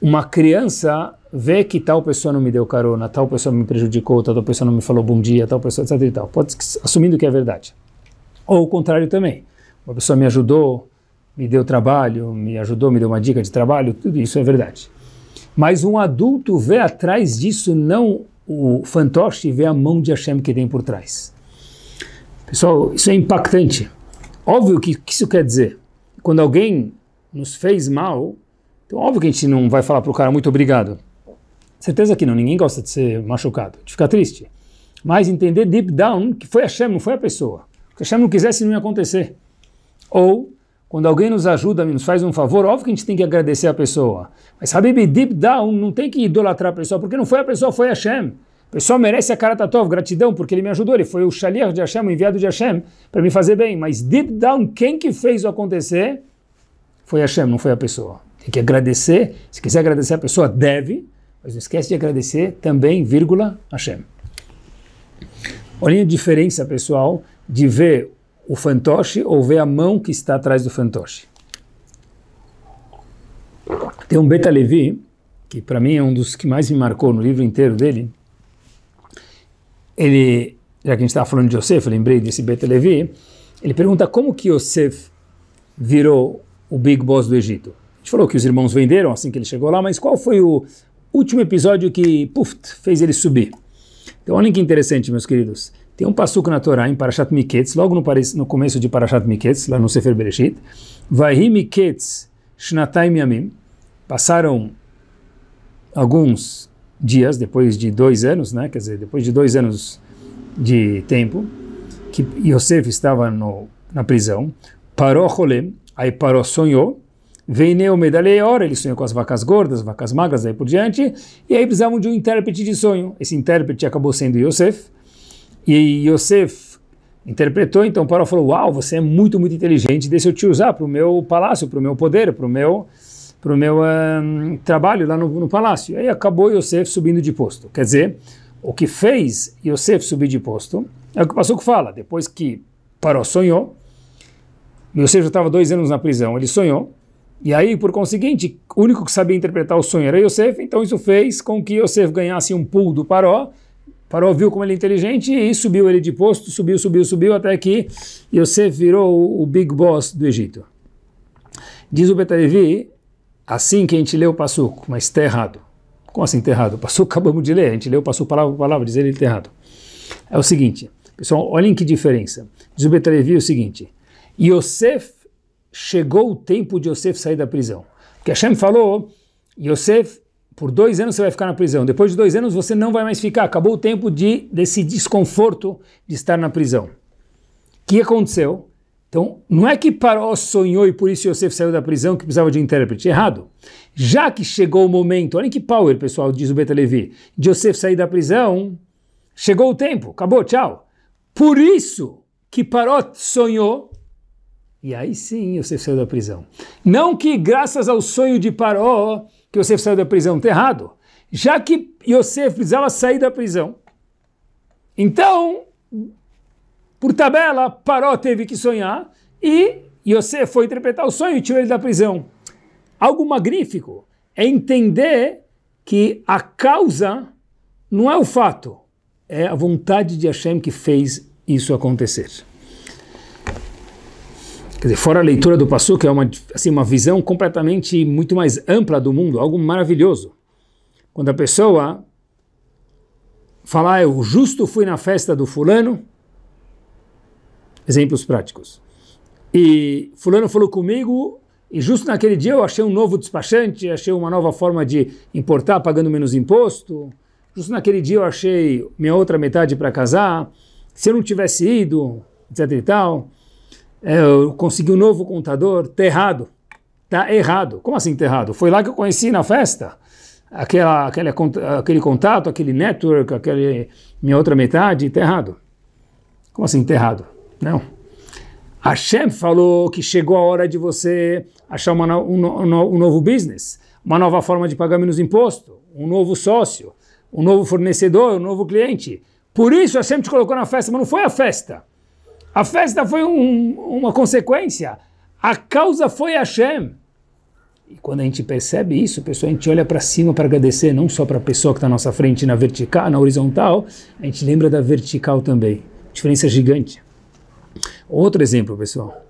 Uma criança ver que tal pessoa não me deu carona, tal pessoa me prejudicou, tal pessoa não me falou bom dia, tal pessoa, etc e tal. Pode, assumindo que é verdade. Ou o contrário também. Uma pessoa me ajudou, me deu trabalho, me ajudou, me deu uma dica de trabalho, tudo isso é verdade. Mas um adulto vê atrás disso não o fantoche e vê a mão de Hashem que tem por trás. Pessoal, isso é impactante. Óbvio que, que isso quer dizer. Quando alguém nos fez mal, então óbvio que a gente não vai falar para o cara muito obrigado. Certeza que não, ninguém gosta de ser machucado, de ficar triste. Mas entender deep down que foi Hashem, não foi a pessoa. Porque Hashem não quisesse, não ia acontecer. Ou, quando alguém nos ajuda, nos faz um favor, óbvio que a gente tem que agradecer a pessoa. Mas, Habib, deep down, não tem que idolatrar a pessoa, porque não foi a pessoa, foi Hashem. A pessoa merece a Karatatov, gratidão, porque ele me ajudou, ele foi o shaliach de Hashem, o enviado de Hashem, para me fazer bem. Mas, deep down, quem que fez o acontecer foi Hashem, não foi a pessoa. Tem que agradecer. Se quiser agradecer a pessoa, deve mas não esquece de agradecer também, vírgula, Hashem. Olhem a diferença, pessoal, de ver o fantoche ou ver a mão que está atrás do fantoche. Tem um Beta Levi, que para mim é um dos que mais me marcou no livro inteiro dele. Ele, já que a gente estava falando de Yosef, eu lembrei desse Beta Levi, ele pergunta como que Yosef virou o Big Boss do Egito. A gente falou que os irmãos venderam assim que ele chegou lá, mas qual foi o, último episódio que puf, fez ele subir. Então olhem que interessante, meus queridos. Tem um passuco na Torá, em Parashat Miketz, logo no, no começo de Parashat Miketz, lá no Sefer Bereshit. Vaihi Miketz Shnataim Yamim. Passaram alguns dias, depois de dois anos, né? quer dizer, depois de dois anos de tempo, que Yosef estava no, na prisão. Parou Holem, aí parou, sonhou. Veineu Medaleor, ele sonhou com as vacas gordas, vacas magras, aí por diante, e aí precisavam de um intérprete de sonho. Esse intérprete acabou sendo Yosef, e Yosef interpretou, então Paró falou, uau, você é muito, muito inteligente, deixa eu te usar para o meu palácio, para o meu poder, para o meu, pro meu um, trabalho lá no, no palácio. E aí acabou Yosef subindo de posto. Quer dizer, o que fez Yosef subir de posto é o que Passuco fala, depois que Paró sonhou, Yosef já estava dois anos na prisão, ele sonhou, e aí, por conseguinte, o único que sabia interpretar o sonho era Yosef, então isso fez com que Yosef ganhasse um pulo do Paró. Paró viu como ele é inteligente e subiu ele de posto, subiu, subiu, subiu, até que Yosef virou o big boss do Egito. Diz o Betarevi, assim que a gente leu o Passuco, mas está errado. Como assim está errado? O Passuco acabamos de ler, a gente leu o Passuco palavra por palavra, diz ele está errado. É o seguinte, pessoal, olhem que diferença. Diz o Betarevi o seguinte, Yosef chegou o tempo de Yosef sair da prisão. Porque Hashem falou, Yosef, por dois anos você vai ficar na prisão. Depois de dois anos você não vai mais ficar. Acabou o tempo de, desse desconforto de estar na prisão. O que aconteceu? Então, não é que Paró sonhou e por isso Yosef saiu da prisão que precisava de intérprete. Errado. Já que chegou o momento, olhem que power, pessoal, diz o Beta Levi, de Yosef sair da prisão, chegou o tempo, acabou, tchau. Por isso que Paró sonhou e aí sim você saiu da prisão. Não que graças ao sonho de Paró que Yosef saiu da prisão, está errado. Já que Yosef precisava sair da prisão, então, por tabela, Paró teve que sonhar e Yosef foi interpretar o sonho e tirou ele da prisão. Algo magnífico é entender que a causa não é o fato, é a vontade de Hashem que fez isso acontecer. Quer dizer, fora a leitura do Passu, que é uma, assim, uma visão completamente muito mais ampla do mundo, algo maravilhoso. Quando a pessoa fala, ah, eu justo fui na festa do fulano, exemplos práticos, e fulano falou comigo, e justo naquele dia eu achei um novo despachante, achei uma nova forma de importar pagando menos imposto, justo naquele dia eu achei minha outra metade para casar, se eu não tivesse ido, etc e tal... É, eu consegui um novo contador, tá errado. Tá errado. Como assim tá errado? Foi lá que eu conheci na festa. Aquela, aquele, aquele contato, aquele network, aquele minha outra metade, tá errado. Como assim tá errado? Não. Hashem falou que chegou a hora de você achar uma, um, um, um novo business, uma nova forma de pagar menos imposto, um novo sócio, um novo fornecedor, um novo cliente. Por isso Hashem te colocou na festa, mas não foi a festa. A festa foi um, uma consequência. A causa foi Hashem. E quando a gente percebe isso, pessoal, a gente olha para cima para agradecer, não só para a pessoa que está à nossa frente na vertical, na horizontal, a gente lembra da vertical também. Diferença gigante. Outro exemplo, pessoal.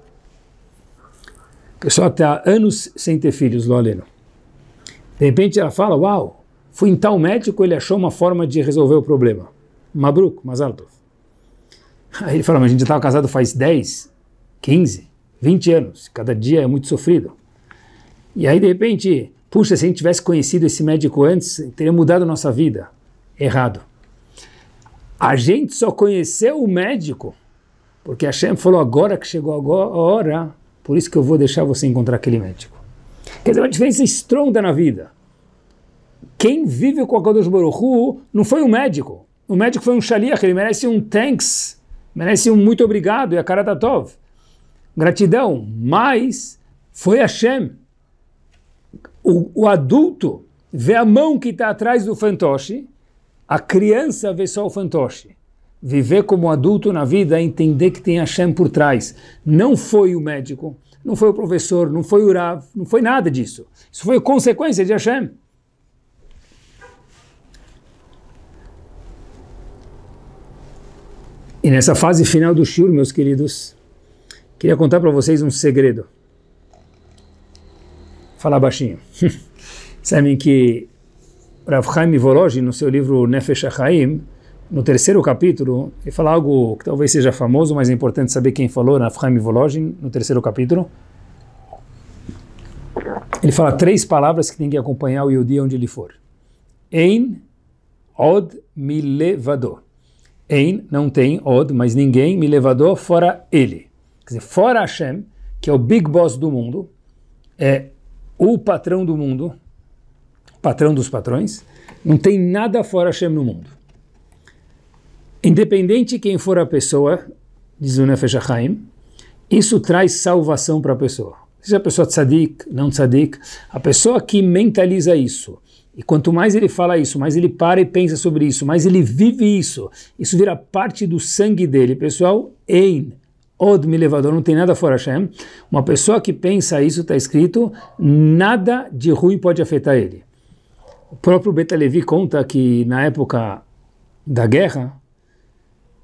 Pessoal até está anos sem ter filhos, Loleno. De repente ela fala: Uau, fui em tal médico, ele achou uma forma de resolver o problema. Mabruk, Mazaltov. Aí ele falou, mas a gente estava casado faz 10, 15, 20 anos, cada dia é muito sofrido. E aí, de repente, puxa, se a gente tivesse conhecido esse médico antes, teria mudado a nossa vida. Errado. A gente só conheceu o médico porque a Shem falou agora que chegou a hora, por isso que eu vou deixar você encontrar aquele médico. Quer dizer, é uma diferença estronda na vida. Quem vive com a Kadosh Baruch Hu não foi um médico. O médico foi um shaliach, ele merece um thanks merece um muito obrigado e é a cara Gratidão, mas foi Hashem. O, o adulto vê a mão que está atrás do fantoche, a criança vê só o fantoche. Viver como adulto na vida é entender que tem Hashem por trás. Não foi o médico, não foi o professor, não foi o Rav, não foi nada disso. Isso foi consequência de Hashem. E nessa fase final do Shur, meus queridos, queria contar para vocês um segredo. Falar baixinho. *laughs* Sabem que Rav Chaim Voroji, no seu livro Nefesh HaChaim, no terceiro capítulo, ele fala algo que talvez seja famoso, mas é importante saber quem falou, Rav Chaim Voroji, no terceiro capítulo. Ele fala três palavras que tem que acompanhar o Yehudi onde ele for. Ein, Od, levador. Ein, não tem Od, mas ninguém me levador fora ele. Quer dizer, fora Hashem, que é o big boss do mundo, é o patrão do mundo, patrão dos patrões, não tem nada fora Hashem no mundo. Independente quem for a pessoa, diz o Nefesh Haim, isso traz salvação para a pessoa. Seja a pessoa tzadik, não tzadik, a pessoa que mentaliza isso e quanto mais ele fala isso, mais ele para e pensa sobre isso, mais ele vive isso. Isso vira parte do sangue dele. Pessoal, em Od me levador, não tem nada fora Hashem. Uma pessoa que pensa isso, está escrito, nada de ruim pode afetar ele. O próprio Betalevi conta que na época da guerra,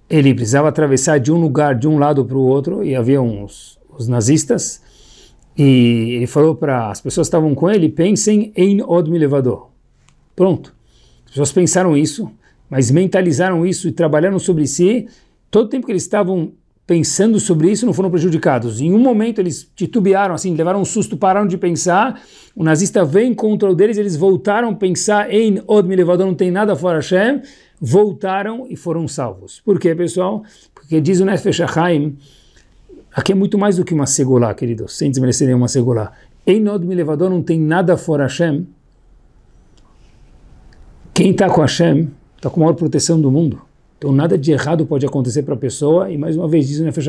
ele precisava atravessar de um lugar, de um lado para o outro, e havia uns, os nazistas, e ele falou para as pessoas que estavam com ele, pensem em Od me levador Pronto. As pessoas pensaram isso, mas mentalizaram isso e trabalharam sobre si. Todo tempo que eles estavam pensando sobre isso, não foram prejudicados. Em um momento eles titubearam, assim, levaram um susto, pararam de pensar. O nazista vem contra o deles, eles voltaram a pensar em Odmi levador não tem nada fora Hashem. Voltaram e foram salvos. Por quê, pessoal? Porque diz o Nefesh Haim, aqui é muito mais do que uma segolá, queridos, sem desmerecer nenhuma segolá. Em Odmi levador não tem nada fora Hashem. Quem está com Hashem está com a maior proteção do mundo. Então nada de errado pode acontecer para a pessoa, e mais uma vez diz o Nefesh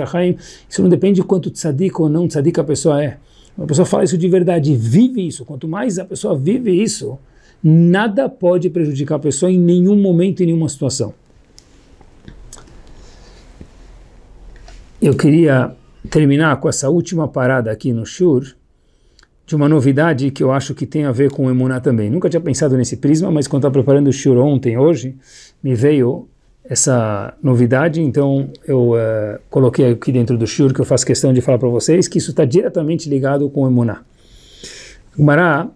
isso não depende de quanto tzadik ou não tzadik a pessoa é. A pessoa fala isso de verdade, vive isso. Quanto mais a pessoa vive isso, nada pode prejudicar a pessoa em nenhum momento, em nenhuma situação. Eu queria terminar com essa última parada aqui no Shur, de uma novidade que eu acho que tem a ver com o Emuná também. Nunca tinha pensado nesse prisma, mas quando estava tá preparando o Shur ontem, hoje, me veio essa novidade, então eu uh, coloquei aqui dentro do Shur, que eu faço questão de falar para vocês, que isso está diretamente ligado com o Emuná. Gumará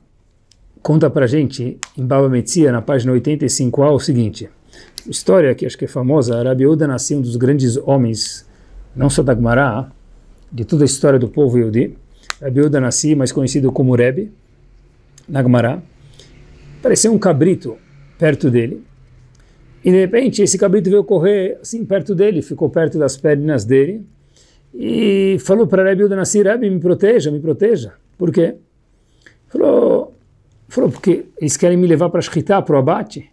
conta para gente, em Baba Metzia, na página 85a, o seguinte, história que acho que é famosa, Uda nasceu um dos grandes homens, não só da Gumará, de toda a história do povo Yudi, Rabi Uda Nassi, mais conhecido como Rebbe, Nagmará, apareceu um cabrito perto dele. E de repente esse cabrito veio correr assim perto dele, ficou perto das pernas dele e falou para Rebbe Uda Nassi, Rebbe, me proteja, me proteja. Por quê? Falou, falou porque eles querem me levar para Shkita, para o abate.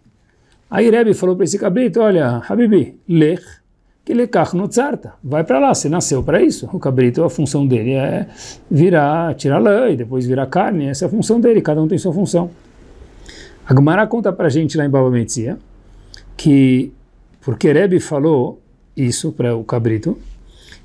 Aí Rebbe falou para esse cabrito, olha, Habibi, lech que no tzarta. vai para lá, você nasceu para isso. O cabrito, a função dele é virar, tirar lã e depois virar carne, essa é a função dele, cada um tem sua função. A Gomara conta para a gente lá em Baba Metzia que porque Rebbe falou isso para o cabrito,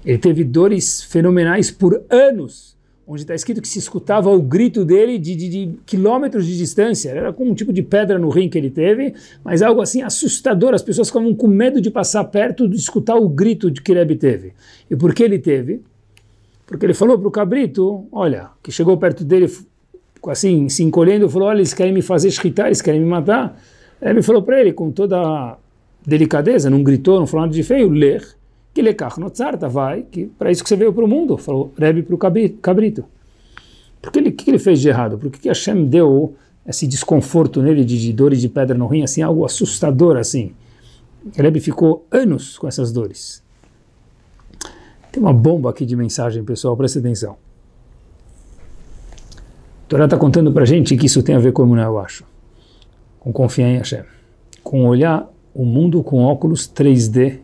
ele teve dores fenomenais por anos onde está escrito que se escutava o grito dele de, de, de, quilômetros de distância. Era como um tipo de pedra no rim que ele teve, mas algo assim assustador. As pessoas ficavam com medo de passar perto, de escutar o grito de que Rebbe teve. E por que ele teve? Porque ele falou para o cabrito, olha, que chegou perto dele, assim, se encolhendo, falou, olha, eles querem me fazer chitar, eles querem me matar. Rebbe falou para ele, com toda delicadeza, não gritou, não falou nada de feio, ler que lekach notzarta, vai, que para isso que você veio para o mundo, falou Rebbe para o cabrito. Por que ele, que ele fez de errado? Por que, que Hashem deu esse desconforto nele de, de dores de pedra no rim, assim, algo assustador, assim? Rebbe ficou anos com essas dores. Tem uma bomba aqui de mensagem, pessoal, presta atenção. A Torá está contando para a gente que isso tem a ver com Emuná, eu acho. Com confiar em Hashem. Com olhar o mundo com óculos 3D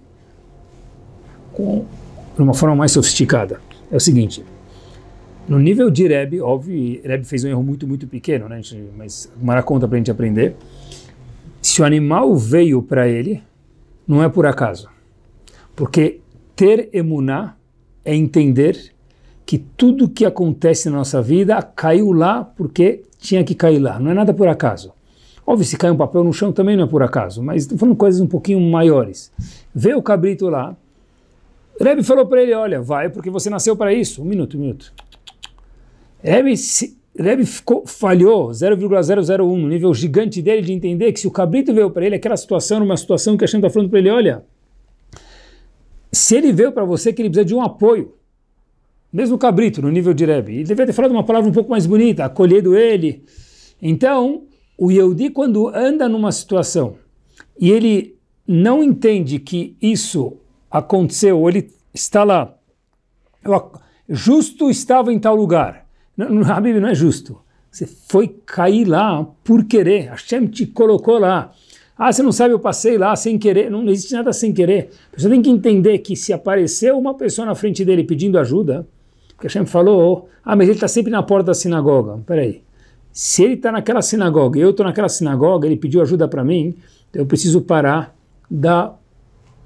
com uma forma mais sofisticada. É o seguinte, no nível de Reb, óbvio, Reb fez um erro muito, muito pequeno, né? mas mara conta para a gente aprender. Se o animal veio para ele, não é por acaso. Porque ter emuná é entender que tudo que acontece na nossa vida caiu lá porque tinha que cair lá. Não é nada por acaso. Óbvio, se cai um papel no chão também não é por acaso, mas foram coisas um pouquinho maiores. Veio o cabrito lá, Rebbe falou para ele, olha, vai porque você nasceu para isso. Um minuto, um minuto. Rebbe, se, Rebbe ficou, falhou 0,001 no nível gigante dele de entender que se o cabrito veio para ele, aquela situação uma situação que a gente está falando para ele, olha, se ele veio para você que ele precisa de um apoio, mesmo o cabrito no nível de Rebbe, ele devia ter falado uma palavra um pouco mais bonita, acolhido ele. Então, o Yehudi quando anda numa situação e ele não entende que isso aconteceu, ou ele está lá. Eu, justo estava em tal lugar. Não, Habib, não é justo. Você foi cair lá por querer. Hashem te colocou lá. Ah, você não sabe, eu passei lá sem querer. Não, não existe nada sem querer. A pessoa tem que entender que se apareceu uma pessoa na frente dele pedindo ajuda, porque Hashem falou, ah, mas ele está sempre na porta da sinagoga. Peraí. Se ele está naquela sinagoga e eu estou naquela sinagoga, ele pediu ajuda para mim, então eu preciso parar, dar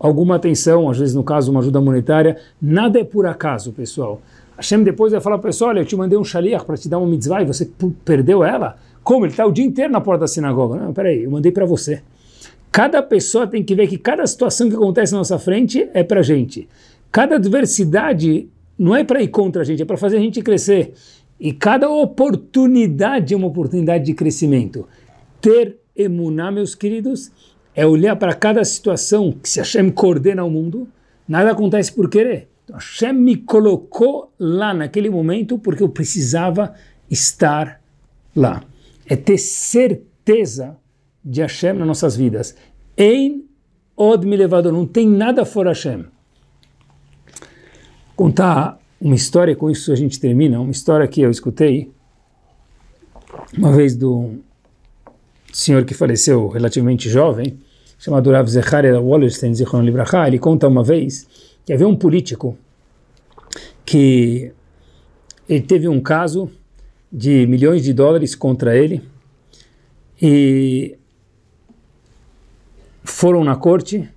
alguma atenção, às vezes, no caso, uma ajuda monetária. Nada é por acaso, pessoal. Hashem depois vai falar para o pessoal, olha, eu te mandei um shaliach para te dar uma mitzvah e você perdeu ela? Como? Ele está o dia inteiro na porta da sinagoga. Não, peraí, eu mandei para você. Cada pessoa tem que ver que cada situação que acontece na nossa frente é para gente. Cada adversidade não é para ir contra a gente, é para fazer a gente crescer. E cada oportunidade é uma oportunidade de crescimento. Ter emuná, meus queridos, é olhar para cada situação que se Hashem coordena ao mundo, nada acontece por querer. Então, Hashem me colocou lá naquele momento porque eu precisava estar lá. É ter certeza de Hashem nas nossas vidas. Em od me levado, não tem nada fora Hashem. Contar uma história, com isso a gente termina, uma história que eu escutei uma vez do senhor que faleceu relativamente jovem, chamado Rav Zecharia Wallerstein Zichron Libraha, ele conta uma vez que havia um político que ele teve um caso de milhões de dólares contra ele e foram na corte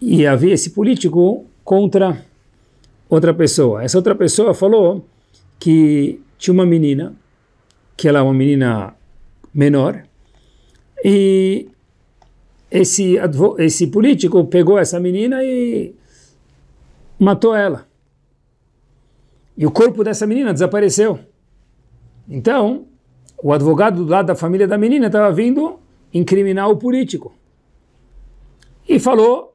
e havia esse político contra outra pessoa. Essa outra pessoa falou que tinha uma menina, que ela é uma menina menor, e esse, esse político pegou essa menina e matou ela. E o corpo dessa menina desapareceu. Então, o advogado do lado da família da menina estava vindo incriminar o político. E falou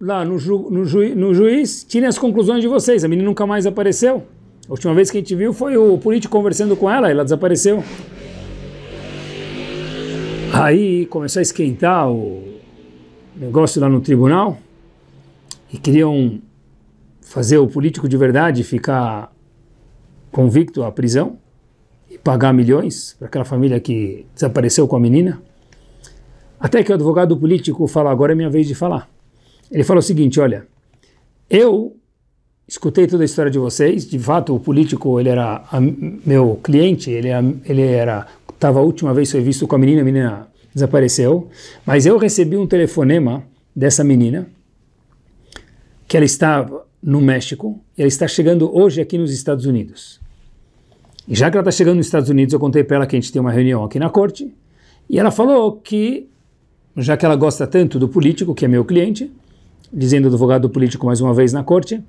lá no, ju, no, ju, no juiz: tirem as conclusões de vocês. A menina nunca mais apareceu. A última vez que a gente viu foi o político conversando com ela, ela desapareceu. Aí começou a esquentar o negócio lá no tribunal e queriam fazer o político de verdade ficar convicto à prisão e pagar milhões para aquela família que desapareceu com a menina. Até que o advogado político fala: agora é minha vez de falar. Ele fala o seguinte: olha, eu escutei toda a história de vocês. De fato, o político ele era meu cliente, ele é, ele era estava a última vez foi visto com a menina, a menina desapareceu. Mas eu recebi um telefonema dessa menina, que ela está no México, e ela está chegando hoje aqui nos Estados Unidos. E já que ela está chegando nos Estados Unidos, eu contei para ela que a gente tem uma reunião aqui na corte, e ela falou que, já que ela gosta tanto do político, que é meu cliente, dizendo advogado do político mais uma vez na corte,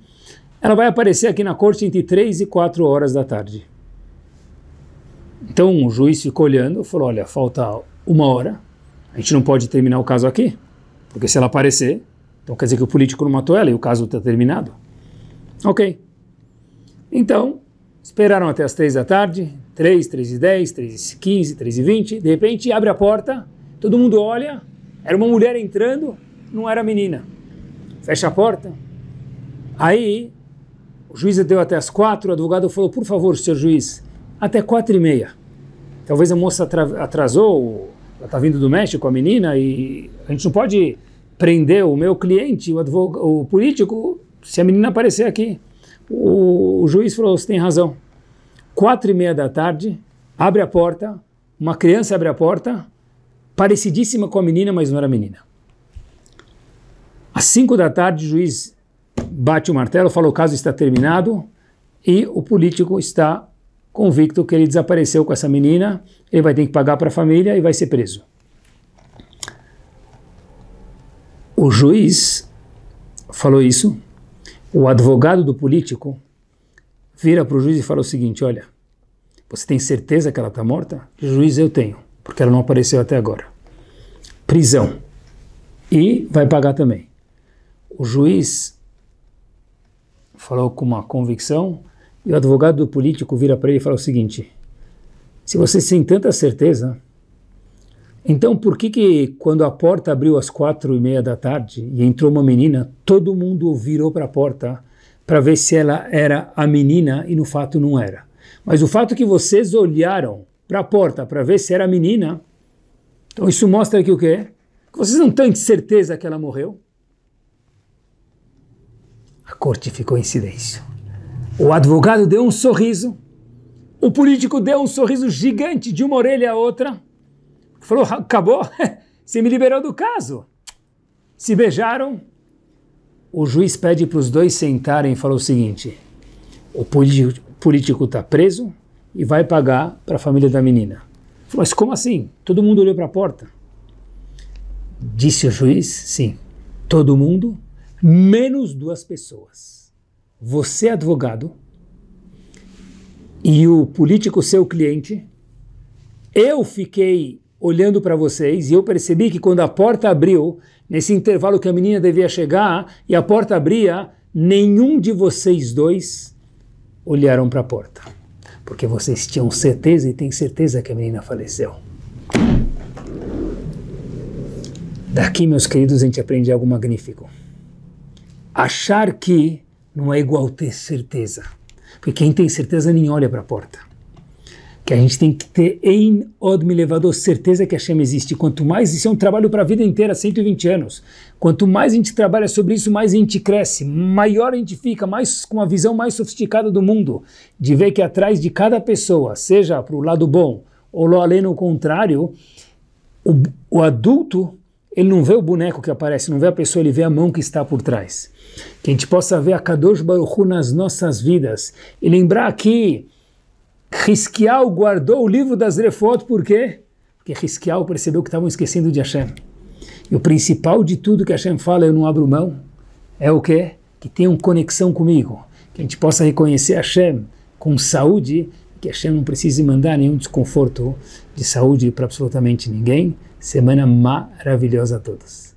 ela vai aparecer aqui na corte entre 3 e 4 horas da tarde. Então o juiz ficou olhando e falou: olha, falta uma hora, a gente não pode terminar o caso aqui, porque se ela aparecer, então quer dizer que o político não matou ela e o caso está terminado. Ok. Então, esperaram até as três da tarde, três, três e dez, três e quinze, três e vinte, de repente abre a porta, todo mundo olha, era uma mulher entrando, não era menina. Fecha a porta. Aí, o juiz deu até as quatro, o advogado falou, por favor, senhor juiz, até quatro e meia. Talvez a moça atrasou, ela está vindo do México, a menina, e a gente não pode prender o meu cliente, o, advogado, o político, se a menina aparecer aqui. O, o juiz falou, você tem razão. Quatro e meia da tarde, abre a porta, uma criança abre a porta, parecidíssima com a menina, mas não era menina. Às cinco da tarde, o juiz bate o martelo, fala o caso está terminado e o político está convicto que ele desapareceu com essa menina, ele vai ter que pagar para a família e vai ser preso. O juiz falou isso, o advogado do político vira para o juiz e fala o seguinte: olha, você tem certeza que ela está morta? Juiz, eu tenho, porque ela não apareceu até agora. Prisão. E vai pagar também. O juiz falou com uma convicção e o advogado do político vira para ele e fala o seguinte: se vocês têm tanta certeza, então por que que quando a porta abriu às quatro e meia da tarde e entrou uma menina, todo mundo virou para a porta para ver se ela era a menina e no fato não era. Mas o fato é que vocês olharam para a porta para ver se era a menina, então isso mostra que o quê? Que vocês não têm certeza que ela morreu. A corte ficou em silêncio. O advogado deu um sorriso. O político deu um sorriso gigante de uma orelha à outra. Falou: acabou, *laughs* você me liberou do caso. Se beijaram. O juiz pede para os dois sentarem e falou o seguinte: o político está preso e vai pagar para a família da menina. Falou, mas como assim? Todo mundo olhou para a porta. Disse o juiz: sim, todo mundo, menos duas pessoas você é advogado e o político seu cliente, eu fiquei olhando para vocês e eu percebi que quando a porta abriu, nesse intervalo que a menina devia chegar e a porta abria, nenhum de vocês dois olharam para a porta. Porque vocês tinham certeza e têm certeza que a menina faleceu. Daqui, meus queridos, a gente aprende algo magnífico. Achar que não é igual ter certeza. Porque quem tem certeza nem olha para a porta. Que a gente tem que ter em Odmi Levador certeza que a chama existe. Quanto mais, isso é um trabalho para a vida inteira, 120 anos. Quanto mais a gente trabalha sobre isso, mais a gente cresce, maior a gente fica, mais com a visão mais sofisticada do mundo, de ver que atrás de cada pessoa, seja para o lado bom ou além no contrário, o, o adulto ele não vê o boneco que aparece, não vê a pessoa, ele vê a mão que está por trás. Que a gente possa ver a Kadosh Baruchu nas nossas vidas. E lembrar que Risquial guardou o livro das Refot, por quê? Porque Risquial percebeu que estavam esquecendo de Hashem. E o principal de tudo que Hashem fala, eu não abro mão, é o quê? Que tenham conexão comigo. Que a gente possa reconhecer Hashem com saúde, que Hashem não precise mandar nenhum desconforto de saúde para absolutamente ninguém. Semana maravilhosa a todos.